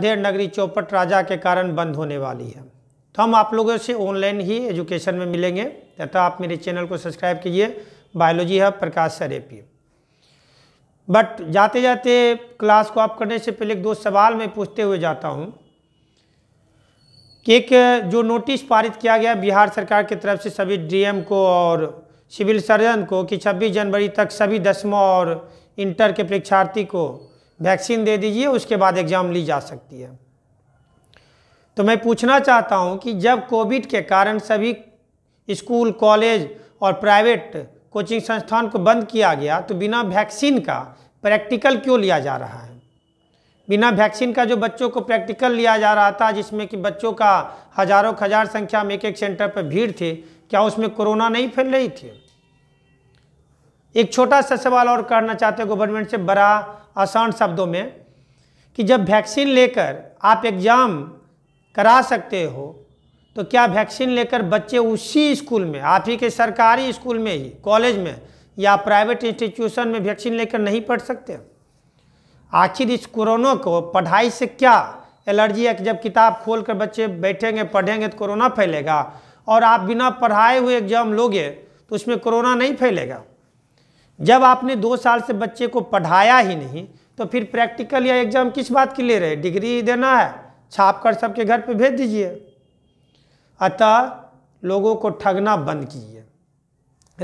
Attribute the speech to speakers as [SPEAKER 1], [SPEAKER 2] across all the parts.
[SPEAKER 1] अंधेर नगरी चौपट राजा के कारण बंद होने वाली है तो हम आप लोगों से ऑनलाइन ही एजुकेशन में मिलेंगे तथा आप मेरे चैनल को सब्सक्राइब कीजिए बायोलॉजी है Prakash sir A P but जाते जाते क्लास को आप करने से पहले एक दो सवाल मैं पूछते हुए जाता हूँ कि एक जो नोटिस पारित किया गया बिहार सरकार की तरफ से सभी डीएम को और सिविल सर्जन को कि 26 जनवरी तक सभी दसवा और इंटर के परीक्षार्थी को वैक्सीन दे दीजिए उसके बाद एग्ज़ाम ली जा सकती है तो मैं पूछना चाहता हूँ कि जब कोविड के कारण सभी स्कूल कॉलेज और प्राइवेट कोचिंग संस्थान को बंद किया गया तो बिना वैक्सीन का प्रैक्टिकल क्यों लिया जा रहा है बिना वैक्सीन का जो बच्चों को प्रैक्टिकल लिया जा रहा था जिसमें कि बच्चों का हज़ारों हज़ार संख्या में एक एक सेंटर पर भीड़ थी क्या उसमें कोरोना नहीं फैल रही थी एक छोटा सा सवाल और करना चाहते हो गवर्नमेंट से बड़ा आसान शब्दों में कि जब वैक्सीन लेकर आप एग्ज़ाम करा सकते हो तो क्या वैक्सीन लेकर बच्चे उसी स्कूल में आप ही के सरकारी स्कूल में ही कॉलेज में या प्राइवेट इंस्टीट्यूशन में वैक्सीन लेकर नहीं पढ़ सकते आखिर इस कोरोना को पढ़ाई से क्या एलर्जी है कि जब किताब खोल कर बच्चे बैठेंगे पढ़ेंगे तो कोरोना फैलेगा और आप बिना पढ़ाए हुए एग्ज़ाम लोगे तो उसमें कोरोना नहीं फैलेगा जब आपने दो साल से बच्चे को पढ़ाया ही नहीं तो फिर प्रैक्टिकल या एग्जाम किस बात की ले रहे डिग्री देना है छाप कर सबके घर पे भेज दीजिए अतः लोगों को ठगना बंद कीजिए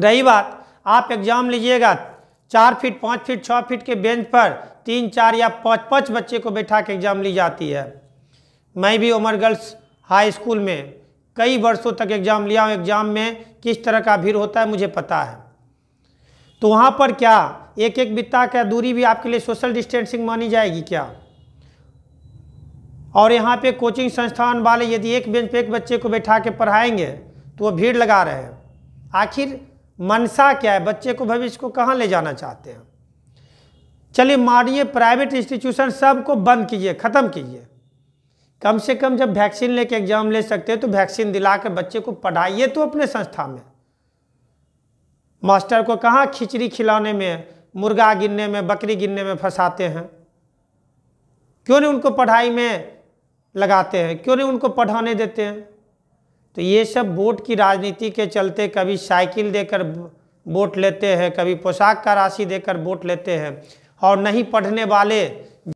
[SPEAKER 1] रही बात आप एग्जाम लीजिएगा चार फीट पाँच फीट छः फीट के बेंच पर तीन चार या पाँच पाँच बच्चे को बैठा के एग्ज़ाम ली जाती है मैं भी उमर गर्ल्स हाई स्कूल में कई वर्षों तक एग्ज़ाम लिया हूँ एग्ज़ाम में किस तरह का भीड़ होता है मुझे पता है तो वहाँ पर क्या एक एक बित्ता का दूरी भी आपके लिए सोशल डिस्टेंसिंग मानी जाएगी क्या और यहाँ पे कोचिंग संस्थान वाले यदि एक बेंच पे एक बच्चे को बैठा के पढ़ाएंगे तो वो भीड़ लगा रहे हैं आखिर मनसा क्या है बच्चे को भविष्य को कहाँ ले जाना चाहते हैं चलिए मारिए प्राइवेट इंस्टीट्यूशन सब को बंद कीजिए ख़त्म कीजिए कम से कम जब वैक्सीन लेके एग्ज़ाम ले सकते हैं तो वैक्सीन दिला बच्चे को पढ़ाइए तो अपने संस्था में मास्टर को कहाँ खिचड़ी खिलाने में मुर्गा गिनने में बकरी गिनने में फंसाते हैं क्यों नहीं उनको पढ़ाई में लगाते हैं क्यों नहीं उनको पढ़ाने देते हैं तो ये सब वोट की राजनीति के चलते कभी साइकिल देकर वोट लेते हैं कभी पोशाक का राशि देकर वोट लेते हैं और नहीं पढ़ने वाले